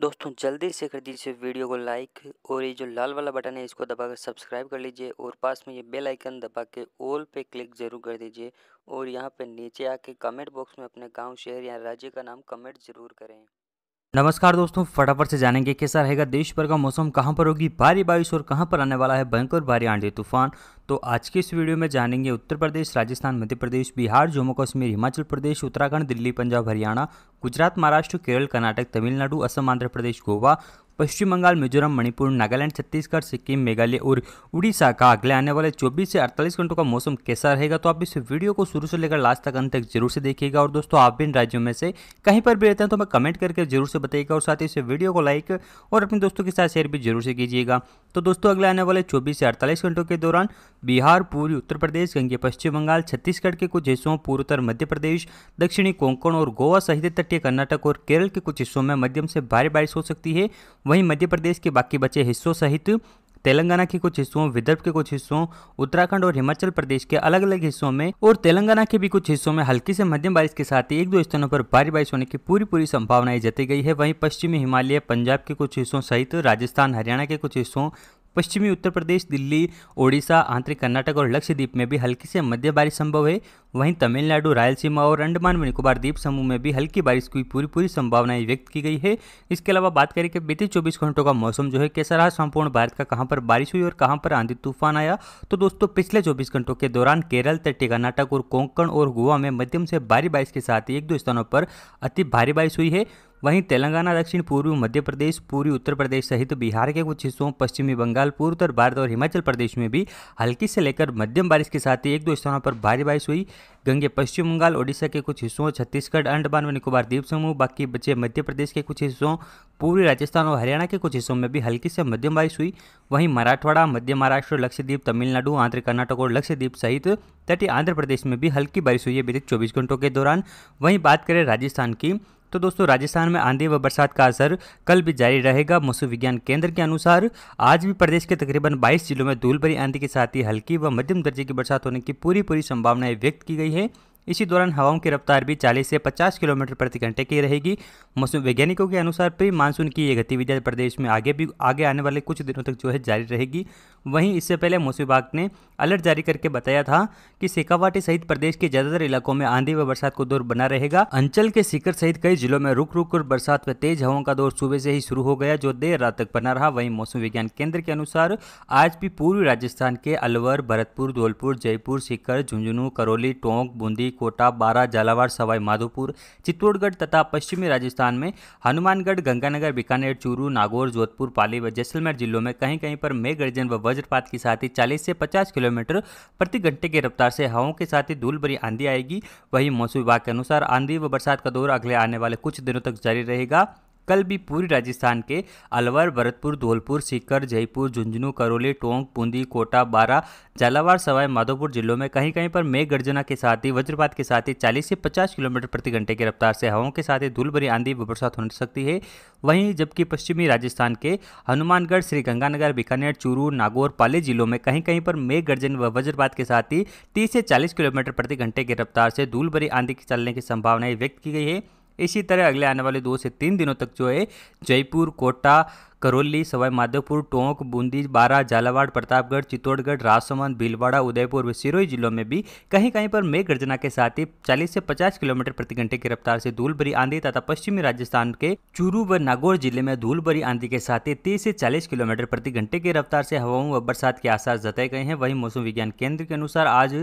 दोस्तों जल्दी से कर दीजिए वीडियो को लाइक और ये जो लाल वाला बटन है इसको दबा कर सब्सक्राइब कर लीजिए और पास में ये बेल आइकन दबा के ऑल पे क्लिक ज़रूर कर दीजिए और यहाँ पे नीचे आके कमेंट बॉक्स में अपने गांव शहर या राज्य का नाम कमेंट ज़रूर करें नमस्कार दोस्तों फटाफट से जानेंगे कैसा रहेगा देश भर का मौसम कहां पर होगी भारी बारिश और कहां पर आने वाला है भयंकर भारी आंधी तूफान तो आज के इस वीडियो में जानेंगे उत्तर प्रदेश राजस्थान मध्य प्रदेश बिहार जम्मू कश्मीर हिमाचल प्रदेश उत्तराखंड दिल्ली पंजाब हरियाणा गुजरात महाराष्ट्र केरल कर्नाटक तमिलनाडु असम आंध्र प्रदेश गोवा पश्चिम बंगाल मिजोरम मणिपुर नागालैंड छत्तीसगढ़ सिक्किम मेघालय और उड़ीसा का अगले आने वाले 24 से 48 घंटों का मौसम कैसा रहेगा तो आप इस वीडियो को शुरू से लेकर लास्ट तक अंत तक जरूर से देखिएगा और दोस्तों आप भी इन राज्यों में से कहीं पर भी रहते हैं तो हमें कमेंट करके जरूर से बताइएगा और साथ ही इस वीडियो को लाइक और अपने दोस्तों के साथ शेयर भी जरूर से कीजिएगा तो दोस्तों अगले आने वाले 24 से 48 घंटों के दौरान बिहार पूर्वी उत्तर प्रदेश गंगे पश्चिम बंगाल छत्तीसगढ़ के कुछ हिस्सों पूर्वोत्तर मध्य प्रदेश दक्षिणी कोंकण और गोवा सहित तटीय कर्नाटक और केरल के कुछ हिस्सों में मध्यम से भारी बारिश हो सकती है वहीं मध्य प्रदेश के बाकी बचे हिस्सों सहित तेलंगाना के कुछ हिस्सों विदर्भ के कुछ हिस्सों उत्तराखंड और हिमाचल प्रदेश के अलग अलग हिस्सों में और तेलंगाना के भी कुछ हिस्सों में हल्की से मध्यम बारिश के साथ ही एक दो स्थानों पर भारी बारिश होने की पूरी पूरी संभावनाएं जताई गई है वहीं पश्चिमी हिमालय पंजाब के कुछ हिस्सों सहित राजस्थान हरियाणा के कुछ हिस्सों पश्चिमी उत्तर प्रदेश दिल्ली ओडिशा आंतरिक कर्नाटक और लक्षद्वीप में भी हल्की से मध्य बारिश संभव है वहीं तमिलनाडु रायलसीमा और अंडमान निकोबार द्वीप समूह में भी हल्की बारिश की पूरी पूरी संभावनाएं व्यक्त की गई है इसके अलावा बात करें कि बीते 24 घंटों का मौसम जो है कैसा रहा संपूर्ण भारत का कहां पर बारिश हुई और कहां पर आंधी तूफान आया तो दोस्तों पिछले 24 घंटों के दौरान केरल तटीय कर्नाटक और कोंकण और गोवा में मध्यम से भारी बारिश के साथ एक दो स्थानों पर अति भारी बारिश हुई है वहीं तेलंगाना दक्षिण पूर्वी मध्य प्रदेश पूर्वी उत्तर प्रदेश सहित बिहार के कुछ हिस्सों पश्चिमी बंगाल पूर्वोत्तर भारत और हिमाचल प्रदेश में भी हल्की से लेकर मध्यम बारिश के साथ ही एक दो स्थानों पर भारी बारिश हुई गंगे पश्चिम बंगाल ओडिशा के कुछ हिस्सों छत्तीसगढ़ अंडमान व निकोबार द्वीप समूह बाकी बचे मध्य प्रदेश के कुछ हिस्सों पूर्वी राजस्थान और हरियाणा के कुछ हिस्सों में भी हल्की से मध्यम बारिश हुई वहीं मराठवाड़ा मध्य महाराष्ट्र लक्षद्वीप तमिलनाडु आंध्र कर्नाटक और लक्षद्वीप सहित तटीय आंध्र प्रदेश में भी हल्की बारिश हुई है बीते चौबीस घंटों के दौरान वहीं बात करें राजस्थान की तो दोस्तों राजस्थान में आंधी व बरसात का असर कल भी जारी रहेगा मौसम विज्ञान केंद्र के अनुसार आज भी प्रदेश के तकरीबन 22 जिलों में धूल भरी आंधी के साथ ही हल्की व मध्यम दर्जे की बरसात होने की पूरी पूरी संभावनाएं व्यक्त की गई है इसी दौरान हवाओं की रफ्तार भी 40 से 50 किलोमीटर प्रति घंटे की रहेगी मौसम वैज्ञानिकों के अनुसार प्री मानसून की ये गतिविधियां प्रदेश में आगे भी आगे आने वाले कुछ दिनों तक जो है जारी रहेगी वहीं इससे पहले मौसम विभाग ने अलर्ट जारी करके बताया था कि सेकावाटी सहित प्रदेश के ज़्यादातर इलाकों में आंधी व बरसात को दौर बना रहेगा अंचल के सीकर सहित कई जिलों में रुक रुक कर बरसात व तेज हवाओं का दौर सुबह से ही शुरू हो गया जो देर रात तक बना रहा वहीं मौसम विज्ञान केंद्र के अनुसार आज भी पूर्वी राजस्थान के अलवर भरतपुर धौलपुर जयपुर सीकर झुंझुनू करौली टोंक बूंदी कोटा बारा झालावाड़ सवाई माधोपुर चित्तौड़गढ़ तथा पश्चिमी राजस्थान में हनुमानगढ़ गंगानगर बीकानेर चूरू नागौर जोधपुर पाली व जैसलमेर जिलों में कहीं कहीं पर मेघ गर्जन व वज्रपात के साथ ही चालीस से पचास किलोमीटर प्रति घंटे की रफ्तार से हवाओं के साथ ही धूल भरी आंधी आएगी वहीं मौसम विभाग के अनुसार आंधी व बरसात का दौर अगले आने वाले कुछ दिनों तक जारी रहेगा कल भी पूरी राजस्थान के अलवर भरतपुर धौलपुर सीकर जयपुर झुंझुनू करौली टोंक बूंदी कोटा बारा झालावाड़ सवाई माधोपुर जिलों में कहीं कहीं पर मेघ गर्जना के साथ ही वज्रपात के साथ ही 40 से 50 किलोमीटर प्रति घंटे की रफ्तार से हवाओं के साथ ही धूल भरी आंधी व बरसात हो सकती है वहीं जबकि पश्चिमी राजस्थान के हनुमानगढ़ श्रीगंगानगर बीकानेर चूरू नागौर पाली जिलों में कहीं कहीं पर मेघ गर्जन व वज्रपात के साथ ही तीस से चालीस किलोमीटर प्रति घंटे की रफ्तार से धूल भरी आंधी के चलने की संभावनाएं व्यक्त की गई है इसी तरह अगले आने वाले दो से तीन दिनों तक जो है जयपुर कोटा करौली सवाईमाधोपुर टोंक बूंदी बारा झालावाड़ प्रतापगढ़ चित्तौड़गढ़ राजसमंद भीलवाड़ा उदयपुर व सिरोही जिलों में भी कहीं कहीं पर मेघ गर्जना के साथ ही चालीस से पचास किलोमीटर प्रति घंटे की रफ्तार से धूल भरी आंधी तथा पश्चिमी राजस्थान के चूरू व नागौर जिले में धूल भरी आंधी के साथ ही तीस से चालीस किलोमीटर प्रति घंटे की रफ्तार से हवाओं व बरसात के आसार जताए गए हैं वहीं मौसम विज्ञान केंद्र के अनुसार आज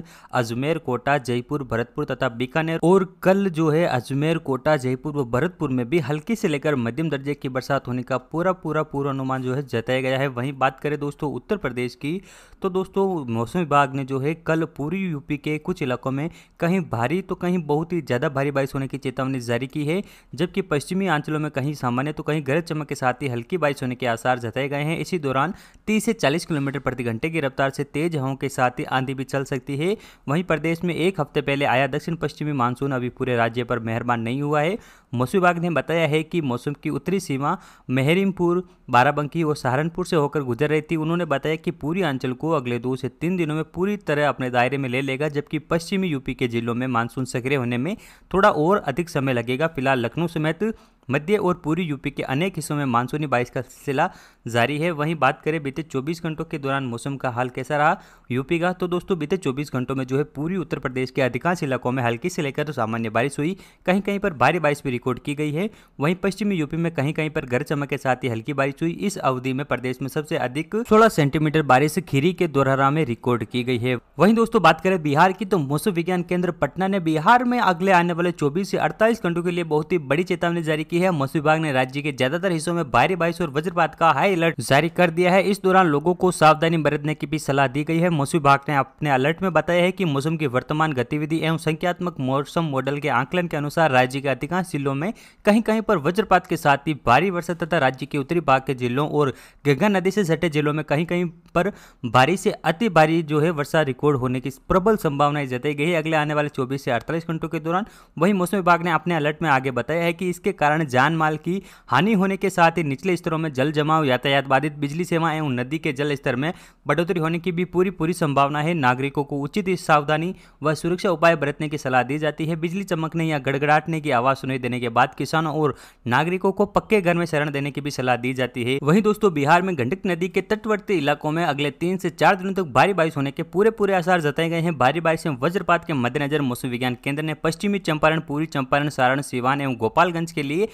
अजमेर कोटा जयपुर भरतपुर तथा बीकानेर और कल जो है अजमेर कोटा जयपुर व भरतपुर में भी हल्की से लेकर मध्यम दर्जे की बरसात होने का पूरा पूरा हमारा पूर्वानुमान जो है जताया गया है वहीं बात करें दोस्तों उत्तर प्रदेश की तो दोस्तों मौसम विभाग ने जो है कल पूरी यूपी के कुछ इलाकों में कहीं भारी तो कहीं बहुत ही ज़्यादा भारी बारिश होने की चेतावनी जारी की है जबकि पश्चिमी आंचलों में कहीं सामान्य तो कहीं गरज चमक के साथ ही हल्की बारिश होने के आसार जताए गए हैं इसी दौरान तीस से चालीस किलोमीटर प्रति घंटे की रफ्तार से तेज हवाओं के साथ ही आंधी भी चल सकती है वहीं प्रदेश में एक हफ्ते पहले आया दक्षिण पश्चिमी मानसून अभी पूरे राज्य पर मेहरबान नहीं हुआ है मौसम विभाग ने बताया है कि मौसम की उत्तरी सीमा मेहरिमपुर बाराबंकी और सहारनपुर से होकर गुजर रही थी उन्होंने बताया कि पूरी अंचल को अगले दो से तीन दिनों में पूरी तरह अपने दायरे में ले लेगा जबकि पश्चिमी यूपी के जिलों में मानसून सक्रिय होने में थोड़ा और अधिक समय लगेगा फिलहाल लखनऊ समेत मध्य और पूर्वी यूपी के अनेक हिस्सों में मानसूनी बारिश का सिलसिला जारी है वहीं बात करें बीते 24 घंटों के दौरान मौसम का हाल कैसा रहा यूपी का तो दोस्तों बीते 24 घंटों में जो है पूरी उत्तर प्रदेश के अधिकांश इलाकों में हल्की से लेकर तो सामान्य बारिश हुई कहीं कहीं पर भारी बारिश भी रिकॉर्ड की गई है वहीं पश्चिमी यूपी में कहीं कहीं पर गरज चमक के साथ ही हल्की बारिश हुई इस अवधि में प्रदेश में सबसे अधिक सोलह सेंटीमीटर बारिश खीरी के दोहरा में रिकॉर्ड की गई है वहीं दोस्तों बात करें बिहार की तो मौसम विज्ञान केंद्र पटना ने बिहार में अगले आने वाले चौबीस से अड़तालीस घंटों के लिए बहुत ही बड़ी चेतावनी जारी की है मौसम विभाग ने राज्य के ज्यादातर हिस्सों में भारी बारिश और वज्रपात का हाई हाई अलर्ट जारी कर दिया है इस दौरान लोगों को सावधानी बरतने की भी सलाह दी गई है मौसम विभाग ने अपने अलर्ट में बताया है कि मौसम की वर्तमान गतिविधि एवं संख्यात्मक मौसम मॉडल के आंकलन के अनुसार राज्य के अधिकांश जिलों में कहीं कहीं पर वज्रपात के साथ ही भारी वर्षा तथा राज्य के उत्तरी भाग के जिलों और गंगा नदी से सटे जिलों में कहीं कहीं पर भारी से अति भारी जो है वर्षा रिकॉर्ड होने की प्रबल संभावनाएं जताई गई है अगले आने वाले चौबीस से अड़तालीस घंटों के दौरान वहीं मौसम विभाग ने अपने अलर्ट में आगे बताया है कि इसके कारण जान माल की हानि होने के साथ ही निचले स्तरों में जल जमाव या यातायात बाधित बिजली सेवा एवं नदी के जल स्तर में बढ़ोतरी होने की भी पूरी पूरी संभावना है नागरिकों को उचित सावधानी व सुरक्षा उपाय बरतने की सलाह दी जाती है बिजली चमकने या गड़गड़ाटने की आवाज सुनाई देने के बाद किसानों और नागरिकों को पक्के घर में शरण देने की भी सलाह दी जाती है वहीं दोस्तों बिहार में गंडक नदी के तटवर्ती इलाकों में अगले तीन से चार दिनों तक भारी बारिश होने के पूरे पूरे आसार जताए गए हैं भारी बारिश में वज्रपात के मद्देनजर मौसम विज्ञान केंद्र ने पश्चिमी चंपारण पूर्वी चंपारण सारण सिवान एवं गोपालगंज के लिए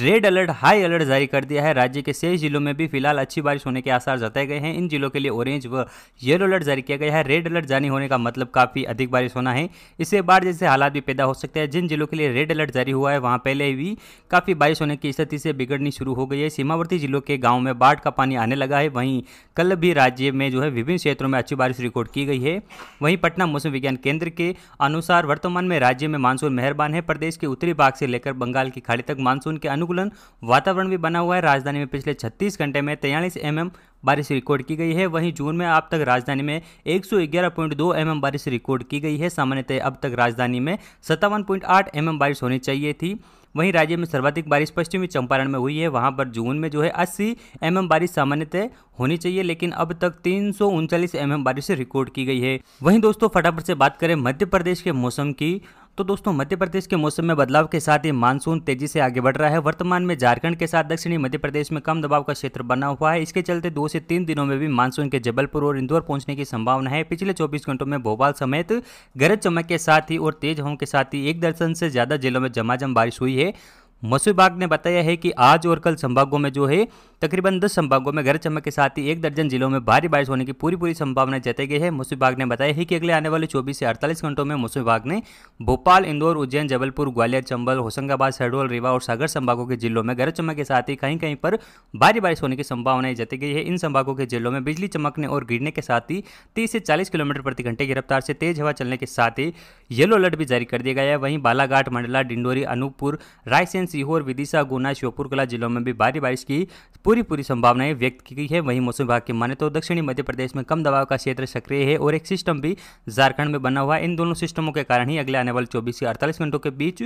रेड अलर्ट हाई अलर्ट जारी कर दिया है राज्य के शेष जिलों में भी भी फिलहाल अच्छी बारिश होने के आसार जताए गए हैं इन जिलों के लिए ऑरेंज व येलो अलर्ट जारी किया गया है रेड अलर्ट जारी होने का मतलब काफ़ी अधिक बारिश होना है इससे बाढ़ जैसे हालात भी पैदा हो सकते हैं जिन जिलों के लिए रेड अलर्ट जारी हुआ है वहाँ पहले भी काफ़ी बारिश होने की स्थिति से बिगड़नी शुरू हो गई है सीमावर्ती जिलों के गाँव में बाढ़ का पानी आने लगा है वहीं कल भी राज्य में जो है विभिन्न क्षेत्रों में अच्छी बारिश रिकॉर्ड की गई है वहीं पटना मौसम विज्ञान केंद्र के अनुसार वर्तमान में राज्य में मानसून मेहरबान है प्रदेश के उत्तरी भाग से लेकर बंगाल की खाड़ी तक मानसून के अनुकूलन वातावरण भी बना हुआ है राजधानी में पिछले छत्तीस घंटे घंटे में तैयलीस एम बारिश रिकॉर्ड की गई है वहीं जून में अब तक राजधानी में 111.2 एमएम बारिश रिकॉर्ड की गई है सामान्यतः अब तक राजधानी में सत्तावन पॉइंट एमएम बारिश होनी चाहिए थी वहीं राज्य में सर्वाधिक बारिश पश्चिमी चंपारण में हुई है वहां पर जून में जो है 80 एमएम बारिश सामान्यतः होनी चाहिए लेकिन अब तक तीन सौ एमएम बारिश रिकॉर्ड की गई है वहीं दोस्तों फटाफट से बात करें मध्य प्रदेश के मौसम की तो दोस्तों मध्य प्रदेश के मौसम में बदलाव के साथ ही मानसून तेजी से आगे बढ़ रहा है वर्तमान में झारखंड के साथ दक्षिणी मध्य प्रदेश में कम दबाव का क्षेत्र बना हुआ है इसके चलते दो से तीन दिनों में भी मानसून के जबलपुर और इंदौर पहुंचने की संभावना है पिछले चौबीस घंटों में भोपाल समेत गरज चमक के साथ ही और तेज हवाओं के साथ ही एक दर्जन से ज्यादा जिलों में झमाझम बारिश हुई है मौसम विभाग ने बताया है कि आज और कल संभागों में जो है तकरीबन 10 संभागों में गरज चमक के साथ ही एक दर्जन जिलों में भारी बारिश होने की पूरी पूरी संभावना जताई गई है मौसम विभाग ने बताया है कि अगले आने वाले 24 से 48 घंटों में मौसम विभाग ने भोपाल इंदौर उज्जैन जबलपुर ग्वालियर चंबल होशंगाबाद शहडोल रीवा और सागर संभागों के जिलों में गरज चमक के साथ ही कहीं कहीं पर भारी बारिश होने की संभावनाएं जताई गई है इन संभागों के जिलों में बिजली चमकने और गिरने के साथ ही तीस से चालीस किलोमीटर प्रति घंटे की रफ्तार से तेज हवा चलने के साथ ही येलो अलर्ट भी जारी कर दिया गया है वहीं बालाघाट मंडला डिंडोरी अनूपपुर रायसेन सीहोर विदिशा गुना श्योपुर कला जिलों में भी भारी बारिश की पूरी पूरी संभावनाएं व्यक्त की गई है वहीं मौसम विभाग के माने तो दक्षिणी मध्य प्रदेश में कम दबाव का क्षेत्र सक्रिय है और एक सिस्टम भी झारखंड में बना हुआ है इन दोनों सिस्टमों के कारण ही अगले आने वाले चौबीस से अड़तालीस घंटों के बीच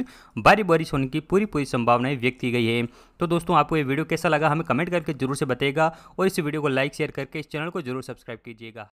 भारी बारिश होने की पूरी पूरी संभावनाएं व्यक्त की गई है तो दोस्तों आपको ये वीडियो कैसा लगा हमें कमेंट करके जरूर से बताएगा और इस वीडियो को लाइक शेयर करके इस चैनल को जरूर सब्सक्राइब कीजिएगा